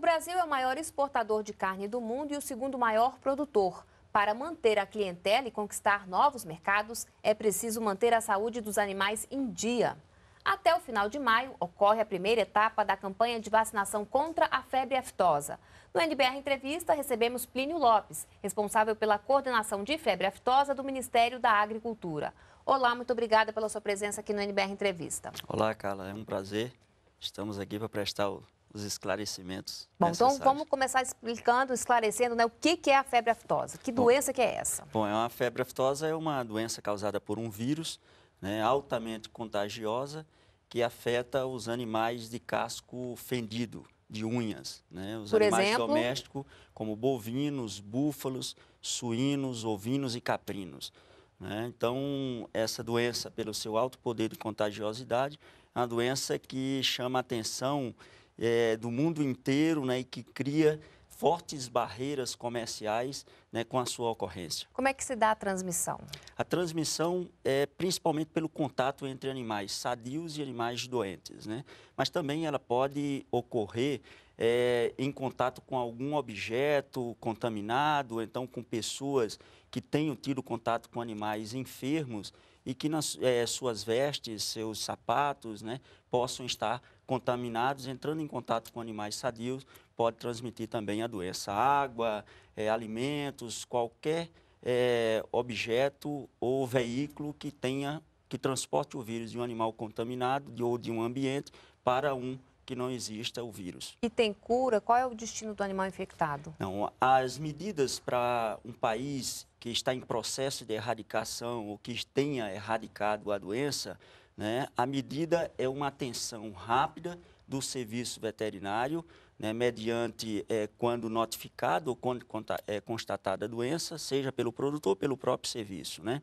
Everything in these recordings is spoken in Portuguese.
Brasil é o maior exportador de carne do mundo e o segundo maior produtor. Para manter a clientela e conquistar novos mercados, é preciso manter a saúde dos animais em dia. Até o final de maio, ocorre a primeira etapa da campanha de vacinação contra a febre aftosa. No NBR Entrevista, recebemos Plínio Lopes, responsável pela coordenação de febre aftosa do Ministério da Agricultura. Olá, muito obrigada pela sua presença aqui no NBR Entrevista. Olá, Carla, é um prazer. Estamos aqui para prestar o os esclarecimentos. Bom, então vamos começar explicando, esclarecendo né, o que, que é a febre aftosa, que bom, doença que é essa? Bom, é a febre aftosa é uma doença causada por um vírus né, altamente contagiosa que afeta os animais de casco fendido, de unhas. Né? Os por animais exemplo... domésticos, como bovinos, búfalos, suínos, ovinos e caprinos. Né? Então, essa doença, pelo seu alto poder de contagiosidade, é uma doença que chama atenção é, do mundo inteiro né, e que cria fortes barreiras comerciais né, com a sua ocorrência. Como é que se dá a transmissão? A transmissão é principalmente pelo contato entre animais sadios e animais doentes, né? mas também ela pode ocorrer é, em contato com algum objeto contaminado, então com pessoas que tenham tido contato com animais enfermos e que nas é, suas vestes, seus sapatos, né, possam estar contaminados, entrando em contato com animais sadios, pode transmitir também a doença. Água, é, alimentos, qualquer é, objeto ou veículo que tenha, que transporte o vírus de um animal contaminado de, ou de um ambiente para um que não exista o vírus. E tem cura? Qual é o destino do animal infectado? Não, as medidas para um país que está em processo de erradicação ou que tenha erradicado a doença, né, a medida é uma atenção rápida do serviço veterinário, né, mediante é, quando notificado ou quando é, constatada a doença, seja pelo produtor, pelo próprio serviço. Né?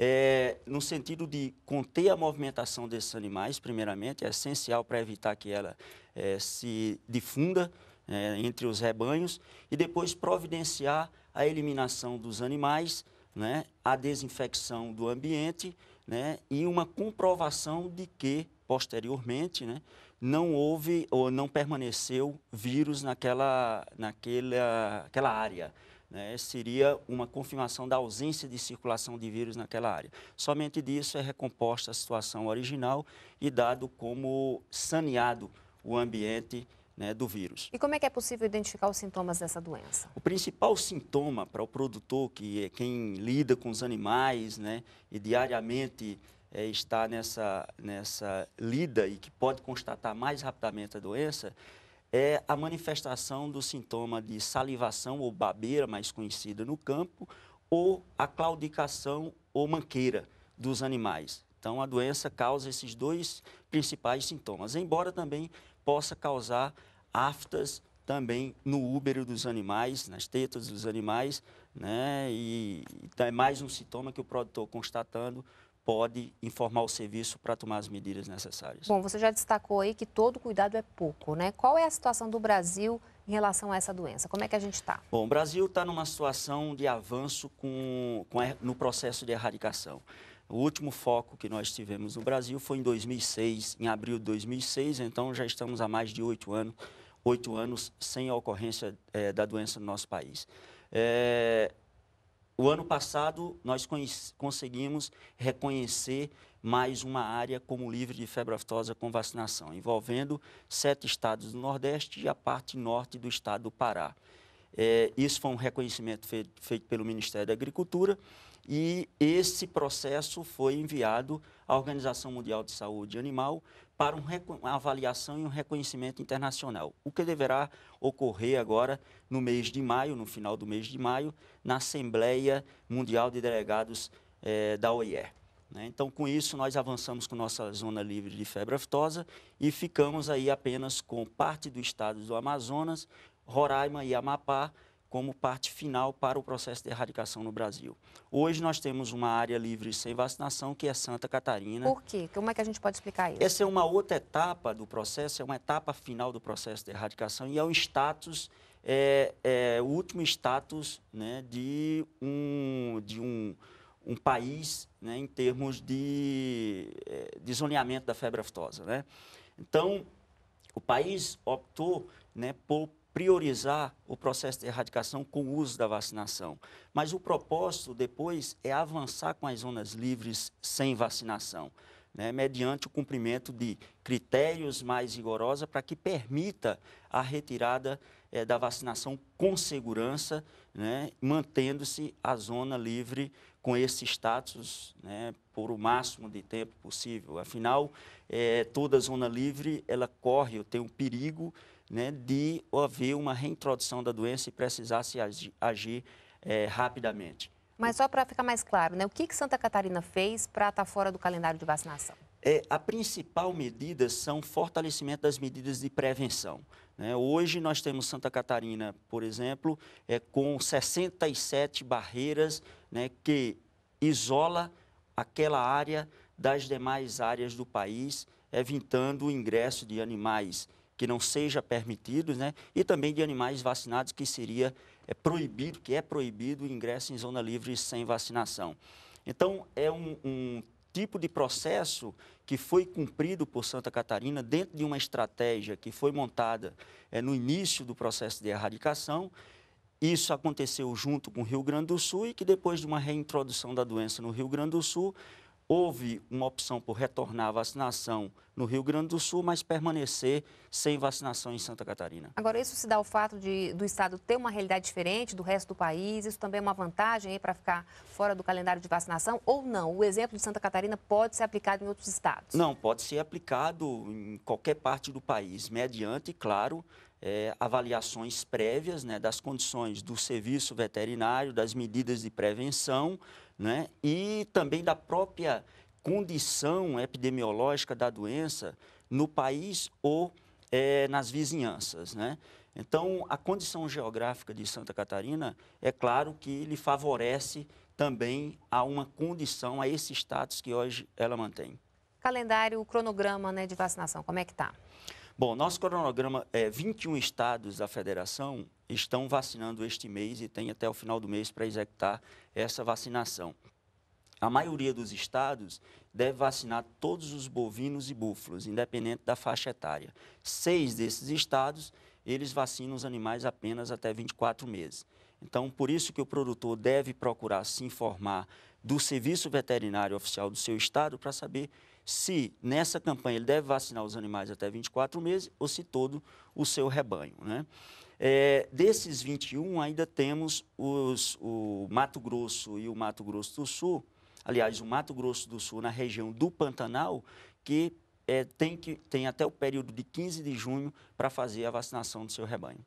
É, no sentido de conter a movimentação desses animais, primeiramente, é essencial para evitar que ela é, se difunda é, entre os rebanhos e depois providenciar a eliminação dos animais, né, a desinfecção do ambiente né, e uma comprovação de que, posteriormente, né, não houve ou não permaneceu vírus naquela, naquela aquela área né, seria uma confirmação da ausência de circulação de vírus naquela área. Somente disso é recomposta a situação original e dado como saneado o ambiente né, do vírus. E como é que é possível identificar os sintomas dessa doença? O principal sintoma para o produtor, que é quem lida com os animais né, e diariamente é, está nessa, nessa lida e que pode constatar mais rapidamente a doença, é a manifestação do sintoma de salivação ou babeira, mais conhecida no campo, ou a claudicação ou manqueira dos animais. Então, a doença causa esses dois principais sintomas, embora também possa causar aftas também no úbero dos animais, nas tetas dos animais, né? E, então é mais um sintoma que o produtor constatando pode informar o serviço para tomar as medidas necessárias. Bom, você já destacou aí que todo cuidado é pouco, né? Qual é a situação do Brasil em relação a essa doença? Como é que a gente está? Bom, o Brasil está numa situação de avanço com, com no processo de erradicação. O último foco que nós tivemos no Brasil foi em 2006, em abril de 2006, então já estamos há mais de oito anos, anos sem a ocorrência é, da doença no nosso país. É, o ano passado, nós conseguimos reconhecer mais uma área como livre de febre aftosa com vacinação, envolvendo sete estados do Nordeste e a parte norte do estado do Pará. É, isso foi um reconhecimento feito, feito pelo Ministério da Agricultura e esse processo foi enviado à Organização Mundial de Saúde Animal para um, uma avaliação e um reconhecimento internacional, o que deverá ocorrer agora no mês de maio, no final do mês de maio, na Assembleia Mundial de Delegados eh, da OIE. Né? Então, com isso, nós avançamos com nossa zona livre de febre aftosa e ficamos aí apenas com parte do estado do Amazonas, Roraima e Amapá, como parte final para o processo de erradicação no Brasil. Hoje nós temos uma área livre sem vacinação, que é Santa Catarina. Por quê? Como é que a gente pode explicar isso? Essa é uma outra etapa do processo, é uma etapa final do processo de erradicação e é o status, é, é o último status né, de, um, de um, um país né, em termos de, é, de zoneamento da febre aftosa. Né? Então, o país optou né, por priorizar o processo de erradicação com o uso da vacinação. Mas o propósito depois é avançar com as zonas livres sem vacinação. Né, mediante o cumprimento de critérios mais rigorosos para que permita a retirada é, da vacinação com segurança, né, mantendo-se a zona livre com esse status né, por o máximo de tempo possível. Afinal, é, toda zona livre ela corre ou tem um perigo né, de haver uma reintrodução da doença e precisar se agir, agir eh, é, rapidamente. Mas só para ficar mais claro, né, o que, que Santa Catarina fez para estar tá fora do calendário de vacinação? É, a principal medida são fortalecimento das medidas de prevenção. Né? Hoje nós temos Santa Catarina, por exemplo, é, com 67 barreiras né, que isola aquela área das demais áreas do país, evitando o ingresso de animais que não seja permitidos, né? E também de animais vacinados que seria é, proibido, que é proibido o ingresso em zona livre sem vacinação. Então é um, um tipo de processo que foi cumprido por Santa Catarina dentro de uma estratégia que foi montada é, no início do processo de erradicação. Isso aconteceu junto com o Rio Grande do Sul e que depois de uma reintrodução da doença no Rio Grande do Sul, houve uma opção por retornar a vacinação no Rio Grande do Sul, mas permanecer sem vacinação em Santa Catarina. Agora, isso se dá ao fato de, do Estado ter uma realidade diferente do resto do país? Isso também é uma vantagem para ficar fora do calendário de vacinação ou não? O exemplo de Santa Catarina pode ser aplicado em outros estados? Não, pode ser aplicado em qualquer parte do país, mediante, claro, é, avaliações prévias né, das condições do serviço veterinário, das medidas de prevenção né? e também da própria condição epidemiológica da doença no país ou é, nas vizinhanças. Né? Então, a condição geográfica de Santa Catarina, é claro que lhe favorece também a uma condição, a esse status que hoje ela mantém. Calendário, o cronograma né, de vacinação, como é que está? Bom, nosso cronograma é 21 estados da federação, estão vacinando este mês e tem até o final do mês para executar essa vacinação. A maioria dos estados deve vacinar todos os bovinos e búfalos, independente da faixa etária. Seis desses estados, eles vacinam os animais apenas até 24 meses. Então, por isso que o produtor deve procurar se informar do Serviço Veterinário Oficial do seu estado para saber se nessa campanha ele deve vacinar os animais até 24 meses ou se todo o seu rebanho. Né? É, desses 21, ainda temos os, o Mato Grosso e o Mato Grosso do Sul, aliás, o Mato Grosso do Sul na região do Pantanal, que é, tem, que, tem até o período de 15 de junho para fazer a vacinação do seu rebanho.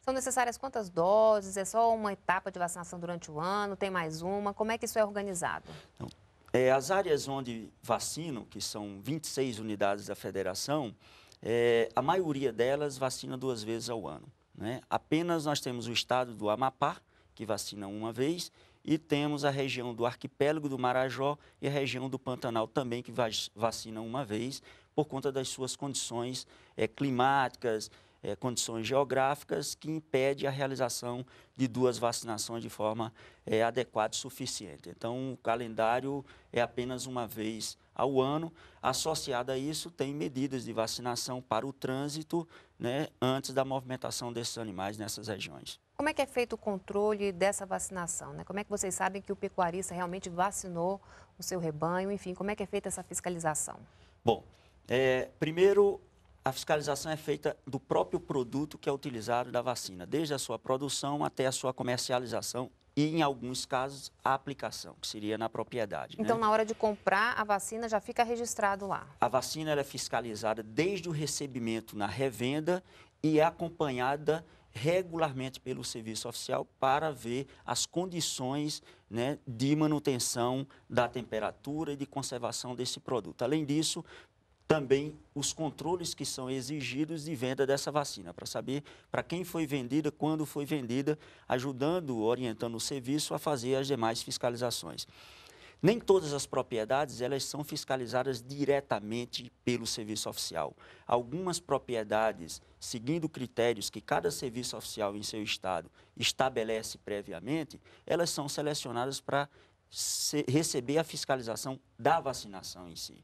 São necessárias quantas doses? É só uma etapa de vacinação durante o ano? Tem mais uma? Como é que isso é organizado? Então, é, as áreas onde vacino, que são 26 unidades da federação, é, a maioria delas vacina duas vezes ao ano. Né? Apenas nós temos o estado do Amapá, que vacina uma vez, e temos a região do arquipélago do Marajó e a região do Pantanal também, que vacina uma vez, por conta das suas condições é, climáticas, é, condições geográficas, que impede a realização de duas vacinações de forma é, adequada e suficiente. Então, o calendário é apenas uma vez ao ano. Associado a isso, tem medidas de vacinação para o trânsito, né, antes da movimentação desses animais nessas regiões. Como é que é feito o controle dessa vacinação? Né? Como é que vocês sabem que o pecuarista realmente vacinou o seu rebanho? Enfim, como é que é feita essa fiscalização? Bom, é, primeiro a fiscalização é feita do próprio produto que é utilizado da vacina, desde a sua produção até a sua comercialização e, em alguns casos, a aplicação, que seria na propriedade. Então, né? na hora de comprar a vacina, já fica registrado lá? A vacina é fiscalizada desde o recebimento na revenda e é acompanhada regularmente pelo serviço oficial para ver as condições né, de manutenção da temperatura e de conservação desse produto. Além disso, também os controles que são exigidos de venda dessa vacina, para saber para quem foi vendida, quando foi vendida, ajudando, orientando o serviço a fazer as demais fiscalizações. Nem todas as propriedades elas são fiscalizadas diretamente pelo serviço oficial. Algumas propriedades, seguindo critérios que cada serviço oficial em seu estado estabelece previamente, elas são selecionadas para receber a fiscalização da vacinação em si.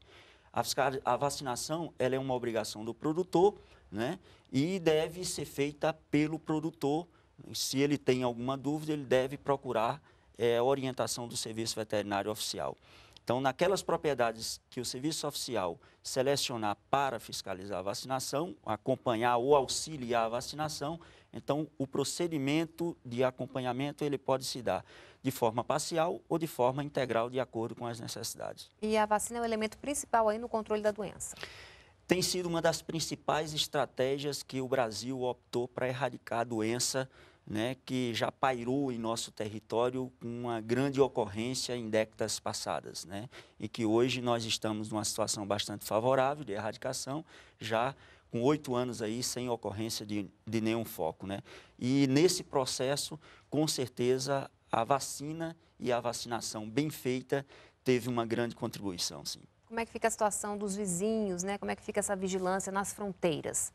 A vacinação ela é uma obrigação do produtor né? e deve ser feita pelo produtor. Se ele tem alguma dúvida, ele deve procurar é, orientação do Serviço Veterinário Oficial. Então, naquelas propriedades que o Serviço Oficial selecionar para fiscalizar a vacinação, acompanhar ou auxiliar a vacinação, então, o procedimento de acompanhamento ele pode se dar de forma parcial ou de forma integral, de acordo com as necessidades. E a vacina é o elemento principal aí no controle da doença? Tem sido uma das principais estratégias que o Brasil optou para erradicar a doença né, que já pairou em nosso território com uma grande ocorrência em décadas passadas, né, e que hoje nós estamos numa situação bastante favorável de erradicação, já com oito anos aí sem ocorrência de, de nenhum foco, né? E nesse processo, com certeza, a vacina e a vacinação bem feita teve uma grande contribuição, sim. Como é que fica a situação dos vizinhos, né? Como é que fica essa vigilância nas fronteiras?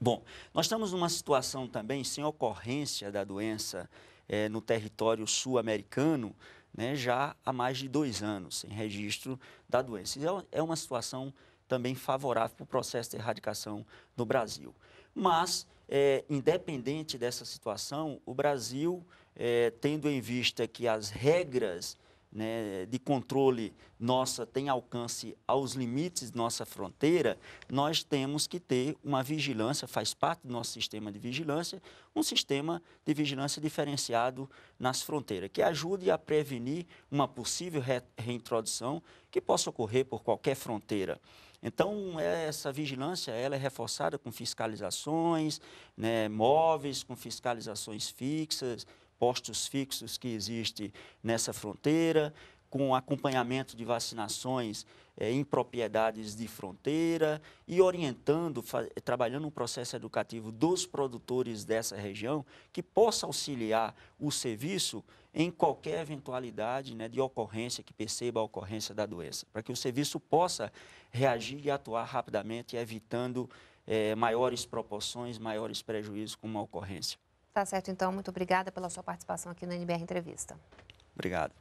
Bom, nós estamos numa situação também sem ocorrência da doença é, no território sul-americano, né, já há mais de dois anos, sem registro da doença. Então, é uma situação também favorável para o processo de erradicação no Brasil. Mas, é, independente dessa situação, o Brasil, é, tendo em vista que as regras né, de controle nossa tem alcance aos limites de nossa fronteira, nós temos que ter uma vigilância, faz parte do nosso sistema de vigilância, um sistema de vigilância diferenciado nas fronteiras, que ajude a prevenir uma possível re reintrodução que possa ocorrer por qualquer fronteira. Então, essa vigilância ela é reforçada com fiscalizações né, móveis, com fiscalizações fixas, postos fixos que existe nessa fronteira, com acompanhamento de vacinações é, em propriedades de fronteira e orientando, trabalhando um processo educativo dos produtores dessa região que possa auxiliar o serviço em qualquer eventualidade né, de ocorrência, que perceba a ocorrência da doença, para que o serviço possa reagir e atuar rapidamente, evitando é, maiores proporções, maiores prejuízos com uma ocorrência. Tá certo, então. Muito obrigada pela sua participação aqui no NBR Entrevista. Obrigado.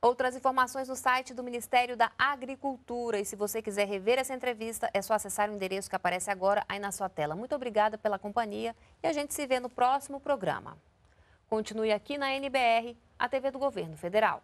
Outras informações no site do Ministério da Agricultura. E se você quiser rever essa entrevista, é só acessar o endereço que aparece agora aí na sua tela. Muito obrigada pela companhia e a gente se vê no próximo programa. Continue aqui na NBR, a TV do Governo Federal.